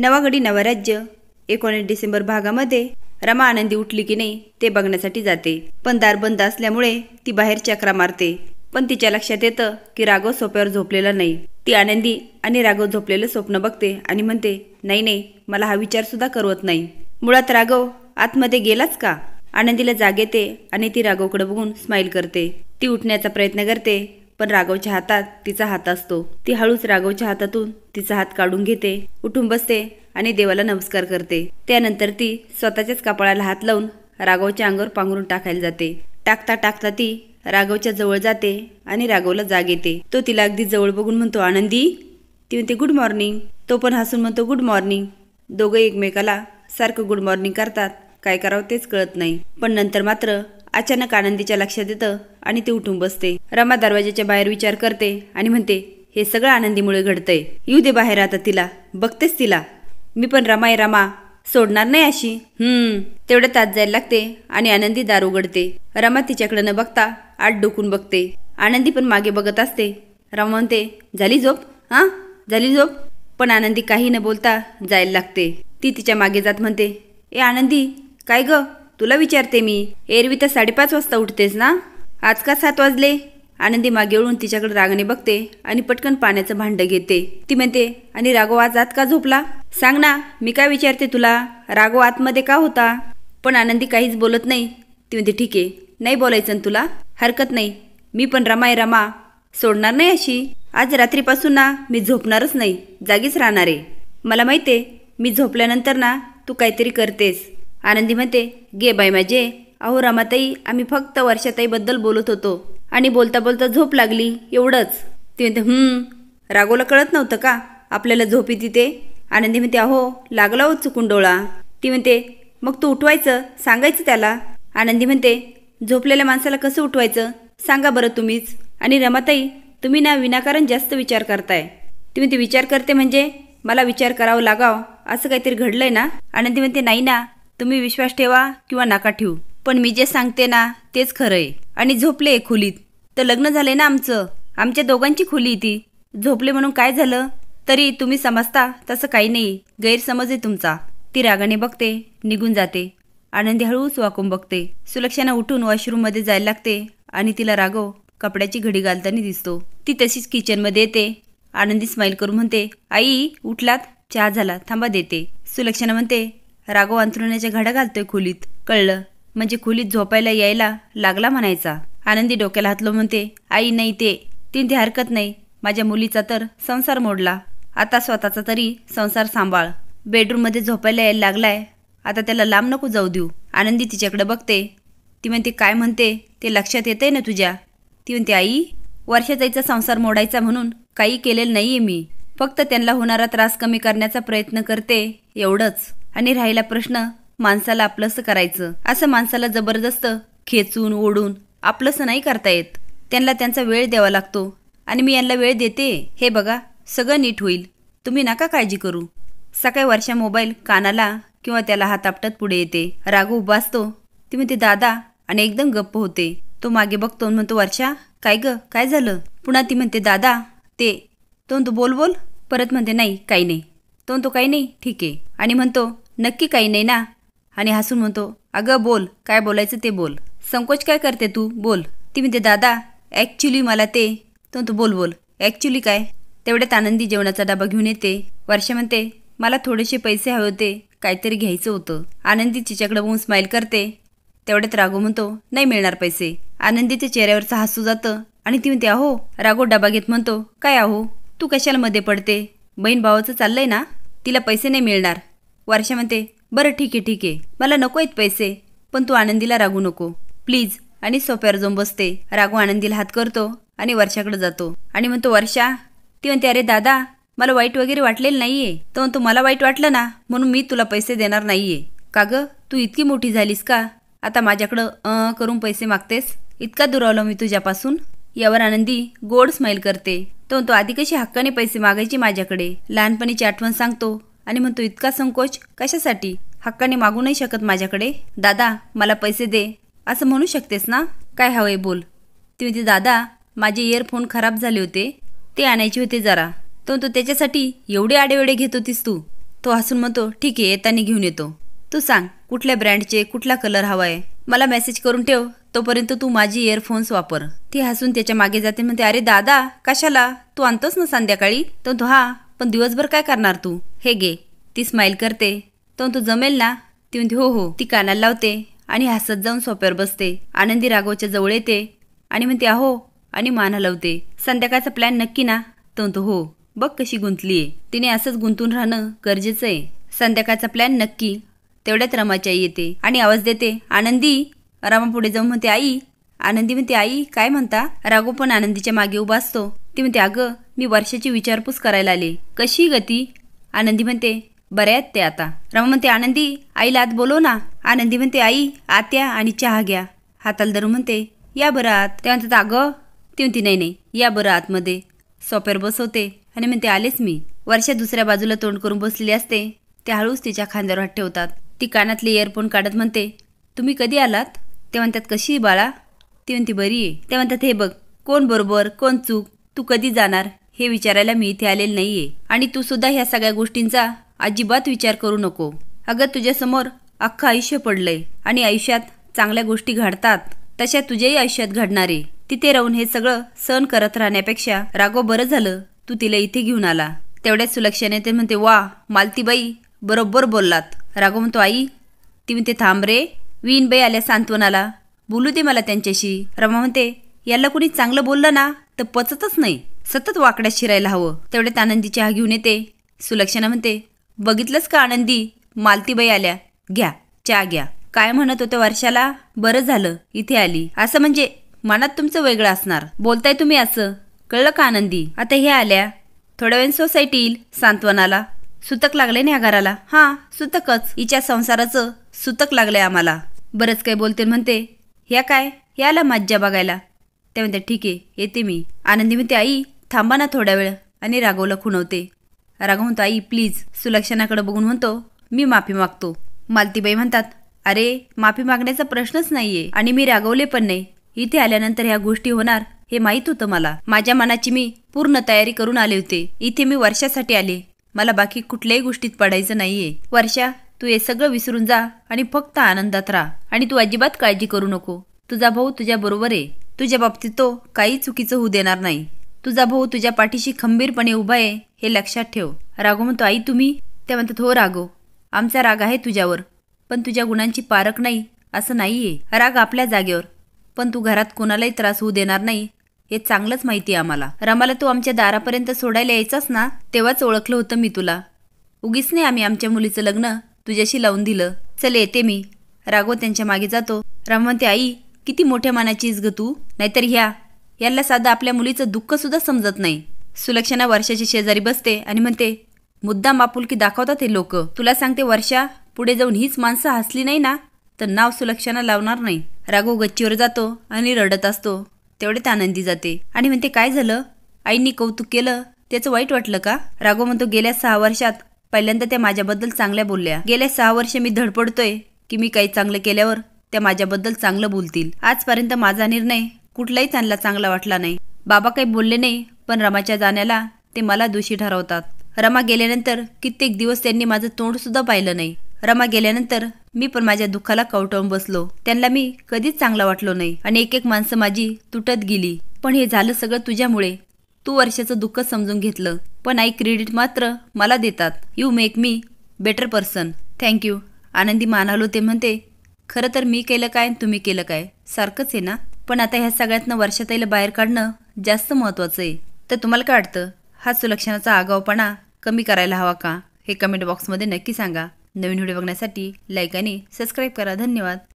नवागडी नवराज्य एकोणीस डिसेंबर भागामध्ये रमा आनंदी उठली की नाही ते बघण्यासाठी जाते पण दार बंद असल्यामुळे ती बाहेर चक्रा मारते पण तिच्या लक्षात येतं की राघव सोप्यावर झोपलेला नाही ती आनंदी आणि राघव झोपलेलं स्वप्न बघते आणि म्हणते नाही नाही मला हा विचार सुद्धा करवत नाही मुळात राघव आतमध्ये गेलाच का आनंदीला जाग येते आणि ती राघवकडे बघून स्माईल करते ती उठण्याचा प्रयत्न करते पण राघवच्या हातात तिचा हात असतो ती हळूच राघवच्या हातातून तिचा हात काढून घेते उठून बसते आणि देवाला नमस्कार करते त्यानंतर ती स्वतःच्याच कपाळाला हात लावून राघवच्या अंगावर पांघरून टाकायला जाते टाकता टाकता ती राघवच्या जवळ जाते आणि राघवला जाग येते तो तिला अगदी जवळ बघून म्हणतो आनंदी ती म्हणते गुड मॉर्निंग तो पण हसून म्हणतो गुड मॉर्निंग दोघं एकमेकाला सारखं गुड मॉर्निंग करतात काय करावं तेच कळत नाही पण नंतर मात्र अचानक आनंदीच्या लक्षात येतं आणि ती उठून बसते रमा दरवाज्याच्या बाहेर विचार करते आणि म्हणते हे सगळं आनंदीमुळे घडतंय येऊ दे बाहेर आता तिला बघतेच तिला मी पण रमाय रमा सोडणार नाही अशी हम्म तेवढं तात जायला लागते आणि आनंदी दार उघडते रमा तिच्याकडे न बघता आठ डोकून बघते आनंदी पण मागे बघत असते रमा म्हणते झाली झोप हां झाली झोप पण आनंदी काही न बोलता जायला लागते ती तिच्या मागे जात म्हणते ए आनंदी काय ग तुला विचारते मी एरवी तर साडेपाच वाजता उठतेस ना आज का सात वाजले आनंदी मागे वळून तिच्याकडे रागाने बघते आणि पटकन पाण्याचं भांड घेते ती म्हणते आणि राघव आज आत का झोपला सांग ना मी काय विचारते तुला राघव आतमध्ये का होता पण आनंदी काहीच बोलत नाही ती म्हणते ठीक आहे नाही बोलायचं तुला हरकत नाही मी पण रमाय रमा सोडणार नाही अशी आज रात्रीपासून ना मी झोपणारच नाही जागीच राहणार आहे मला माहिती आहे मी झोपल्यानंतर ना तू काहीतरी करतेस आनंदी म्हणते गे बाय माझे अहो रमाताई आम्ही फक्त वर्षाताईबद्दल बोलत होतो आणि बोलता बोलता झोप लागली एवढंच ती म्हणते हम्म रागोला कळत नव्हतं का आपल्याला झोप येते ते आनंदी म्हणते अहो लागला हो चुकून डोळा ती म्हणते मग तू उठवायचं सांगायचं त्याला आनंदी म्हणते झोपलेल्या माणसाला कसं उठवायचं सांगा बरं तुम्हीच आणि रमाताई तुम्ही ना विनाकारण जास्त विचार करताय ती म्हणते विचार करते म्हणजे मला विचार करावं लागाव असं काहीतरी घडलंय ना आनंदी म्हणते नाही ना तुम्ही विश्वास ठेवा किंवा नाका ठेवू पण मी जे सांगते ना तेच खरं आहे आणि झोपले खोलीत तर लग्न झाले ना आमचं आमच्या दोघांची खोली ती झोपले म्हणून काय झालं तरी तुम्ही समजता तसं काही नाही गैरसमज आहे तुमचा ती रागाने बघते निघून जाते आनंदी हळूच वाकून बघते सुलक्षणा उठून वॉशरूममध्ये जायला लागते आणि तिला रागो कपड्याची घडी घालताना दिसतो ती तशीच किचनमध्ये येते आनंदी स्माईल करून म्हणते आई उठलात चहा झाला थांबा देते सुलक्षणा म्हणते राघव अंथरुण्याचे घड्या घालतोय खोलीत कळलं म्हणजे खोलीत झोपायला यायला लागला म्हणायचा आनंदी डोक्याला हातलो म्हणते आई नाही ते ते हरकत नाही माझ्या मुलीचा तर संसार मोडला आता स्वतःचा तरी संसार सांभाळ बेडरूममध्ये झोपायला यायला लागलाय आता त्याला लांब नको जाऊ देऊ आनंदी तिच्याकडे बघते ती म्हणते काय म्हणते ते लक्षात येते ना तुझ्या ती म्हणते आई जायचा संसार मोडायचा म्हणून काही केलेलं नाहीये मी फक्त त्यांना होणारा त्रास कमी करण्याचा प्रयत्न करते एवढंच आणि राहिला प्रश्न माणसाला आपलंसं करायचं असं माणसाला जबरदस्त खेचून ओढून आपलंसं नाही करता येत त्यांना त्यांचा वेळ द्यावा लागतो आणि मी यांना वेळ देते हे बघा सगळं नीट होईल तुम्ही नका काळजी करू सकाळी वर्षा मोबाईल कानाला किंवा त्याला हात आपटत पुढे येते रागो उभा असतो ती म्हणते दादा आणि एकदम गप्प होते तो मागे बघतो म्हणतो वर्षा काय ग काय झालं पुन्हा ती म्हणते दादा ते तो म्हणतो बोल बोल परत म्हणते नाही काही नाही तो म्हणतो काही नाही ठीक आहे आणि म्हणतो नक्की काही नाही ना आणि हसून म्हणतो अगं बोल काय बोलायचं ते बोल संकोच काय करते तू बोल ती म्हणते दादा ॲक्च्युली मला ते तो बोल बोल ॲक्च्युली काय तेवढ्यात आनंदी जेवणाचा डबा घेऊन येते वर्ष म्हणते मला थोडेसे पैसे हवे होते काहीतरी घ्यायचं होतं आनंदी तिच्याकडे बघून स्माईल करते तेवढ्यात रागो म्हणतो नाही मिळणार पैसे आनंदीच्या चेहऱ्यावरचं हसू जातं आणि ती म्हणते अहो रागो डबा घेत म्हणतो काय अहो तू कशाला मध्ये पडते बहीण भावाचं चाललंय ना तिला पैसे नाही मिळणार वर्षा म्हणते बरं ठीक आहे ठीक आहे मला नको आहेत पैसे पण तू आनंदीला रागू नको प्लीज आणि सोप्यावर जाऊन बसते रागू आनंदीला हात करतो आणि वर्षाकडे जातो आणि म्हणतो वर्षा ती म्हणते अरे दादा मला वाईट वगैरे वाटलेलं नाहीये तो म्हणतो मला वाईट वाटलं ना म्हणून मी तुला पैसे देणार नाहीये का गं तू इतकी मोठी झालीस का आता माझ्याकडं अ करून पैसे मागतेस इतका दुरावलो मी तुझ्यापासून यावर आनंदी गोड स्माईल करते तो म्हणतो आधी कशी हक्काने पैसे मागायची माझ्याकडे लहानपणीची आठवण सांगतो आणि म्हणतो इतका संकोच कशासाठी हक्काने मागू नाही शकत माझ्याकडे दादा मला पैसे दे असं म्हणू शकतेस ना काय हवंय बोल ती म्हणते दादा माझे इयरफोन खराब झाले होते ते आणायचे होते जरा तो तो त्याच्यासाठी एवढे आडेवेडे घेत होतीस तू तो हसून म्हणतो ठीक आहे येताना घेऊन येतो तू सांग कुठल्या ब्रँडचे कुठला कलर हवा आहे मला मेसेज करून ठेव तोपर्यंत तू माझी इयरफोन्स वापर ती हसून त्याच्या मागे जाते म्हणते अरे दादा कशाला तू आणतोस ना संध्याकाळी तो हा पण दिवसभर काय करणार तू हे गे ती स्माईल करते तो तू जमेल ना ती म्हणते हो हो ती कानाला लावते आणि हसत जाऊन सोप्यावर बसते आनंदी राघवच्या जवळ येते आणि म्हणते अहो आणि मान हलवते संध्याकाळचा प्लॅन नक्की ना तो म्हणतो हो बघ कशी गुंतलीये तिने असंच गुंतून राहणं गरजेचं आहे संध्याकाळचा प्लॅन नक्की तेवढ्यात रमाची येते आणि आवाज देते आनंदी रमा पुढे जाऊन म्हणते आई आनंदी म्हणते आई काय म्हणता राघो पण आनंदीच्या मागे उभा असतो ती म्हणते अगं मी वर्षाची विचारपूस करायला आले कशी गती आनंदी म्हणते बऱ्यात ते आता रमा म्हणते आनंदी आईला आत बोलो ना आनंदी म्हणते आई आत्या आणि चहा घ्या हाताला धरू म्हणते या बरं आत ते म्हणतात अगं ती नाही नाही या बरं आतमध्ये सोप्यावर बसवते आणि म्हणते आलेच मी वर्षा दुसऱ्या बाजूला तोंड करून बसलेली असते ते हळूच तिच्या खांद्यावर हात ठेवतात ती कानातले इयरफोन काढत म्हणते तुम्ही कधी आलात ते म्हणतात कशी बाळा ती बरी आहे ते म्हणतात हे बघ कोण बरोबर कोण चूक तू कधी जाणार हे विचारायला मी इथे आलेले नाहीये आणि तू सुद्धा ह्या सगळ्या गोष्टींचा अजिबात विचार करू नको अगं तुझ्यासमोर अख्खं आयुष्य पडलंय आणि आयुष्यात चांगल्या गोष्टी घडतात तशा तुझ्याही आयुष्यात घडणारे तिथे राहून हे सगळं सहन करत राहण्यापेक्षा रागो बरं झालं तू तिला इथे घेऊन आला तेवढ्याच सुलक्षाने ते म्हणते वा मालतीबाई बरोबर बोललात रागो म्हणतो आई ती म्हणते थांब रे विनबाई आल्या सांत्वनाला बोलू दे मला त्यांच्याशी रमा म्हणते याला कुणी चांगलं बोललं ना तर पचतच नाही सतत वाकड्यात शिरायला हवं तेवढ्यात आनंदी चहा घेऊन येते सुलक्षणा म्हणते बघितलंच का आनंदी मालतीबाई आल्या घ्या चहा घ्या काय म्हणत होतं वर्षाला बरं झालं इथे आली असं म्हणजे मनात तुमचं वेगळं असणार बोलताय तुम्ही असं कळलं का आनंदी आता हे आल्या थोड्या वेळ सोसायटी येईल सांत्वनाला सुतक लागले ना घराला हां सुतकच हिच्या संसाराचं सुतक लागलंय आम्हाला बरंच काही बोलते म्हणते ह्या काय याला मज्जा बघायला ते म्हणते ठीक आहे येते मी आनंदी म्हणते आई थांबा ना थोड्या वेळ आणि राघवला खुणवते राघव म्हणतो आई प्लीज सुलक्षणाकडे बघून म्हणतो मी माफी मागतो मालतीबाई म्हणतात अरे माफी मागण्याचा प्रश्नच नाहीये आणि मी रागवले पण नाही इथे आल्यानंतर ह्या गोष्टी होणार हे माहीत होतं मला माझ्या मनाची मी पूर्ण तयारी करून आले होते इथे मी वर्षासाठी आले मला बाकी कुठल्याही गोष्टीत पडायचं नाहीये वर्षा तू हे सगळं विसरून जा आणि फक्त आनंदात राहा आणि तू अजिबात काळजी करू नको तुझा भाऊ तुझ्या बरोबर आहे तुझ्या बाबतीत तो काही चुकीचं होऊ देणार नाही तुझा भाऊ तुझ्या पाठीशी खंबीरपणे उभा आहे हे लक्षात ठेव रागो म्हणतो आई तुम्ही त्या म्हणतात हो रागो आमचा राग आहे तुझ्यावर पण तुझ्या गुणांची पारख नाही असं नाहीये राग आपल्या जागेवर पण तू घरात कोणालाही त्रास होऊ देणार नाही हे चांगलंच माहिती आहे आम्हाला रामाला तू आमच्या दारापर्यंत सोडायला यायचास ना तेव्हाच ओळखलं होतं मी तुला उगीच नाही आम्ही आमच्या मुलीचं लग्न तुझ्याशी लावून दिलं चल येते मी रागो त्यांच्या मागे जातो राम म्हणते आई किती मोठ्या मानाचीस ग तू नाहीतर ह्या याला साधा आपल्या मुलीचं दुःखसुद्धा समजत नाही सुलक्षणा वर्षाची शेजारी बसते आणि म्हणते मुद्दाम आपुलकी दाखवतात हे लोक तुला सांगते वर्षा पुढे जाऊन हीच माणसं हसली नाही ना तर नाव सुलक्षणा लावणार नाही राघव गच्चीवर जातो आणि रडत असतो तेवढेच आनंदी जाते आणि म्हणते काय झालं आईनी कौतुक केलं त्याचं वाईट वाटलं का राघव म्हणतो गेल्या सहा वर्षात पहिल्यांदा त्या माझ्याबद्दल चांगल्या बोलल्या गेल्या सहा वर्ष मी धडपडतोय की मी काही चांगलं केल्यावर त्या माझ्याबद्दल चांगलं बोलतील आजपर्यंत माझा निर्णय कुठलाही त्यांना चांगला वाटला नाही बाबा काही बोलले नाही पण रमाच्या जाण्याला ते मला दोषी ठरवतात रमा गेल्यानंतर कित्येक दिवस त्यांनी माझं तोंडसुद्धा पाहिलं नाही रमा गेल्यानंतर मी पण माझ्या दुःखाला कवटवून बसलो त्यांना मी कधीच चांगला वाटलो नाही आणि एक एक माणसं माझी तुटत गेली पण हे झालं सगळं तुझ्यामुळे तू वर्षाचं दुःख समजून घेतलं पण आई क्रेडिट मात्र मला देतात you make me better person thank you आनंदी मानालो ते म्हणते खरं तर मी केलं काय तुम्ही केलं काय सारखंच आहे ना पण आता ह्या सगळ्यातनं वर्षाताईला बाहेर काढणं जास्त महत्त्वाचं आहे तर तुम्हाला काय वाटतं हा सुलक्षणाचा आगावपणा कमी करायला हवा का हे कमेंट बॉक्समध्ये नक्की सांगा नवीन व्हिडिओ बघण्यासाठी लाईक आणि सबस्क्राईब करा धन्यवाद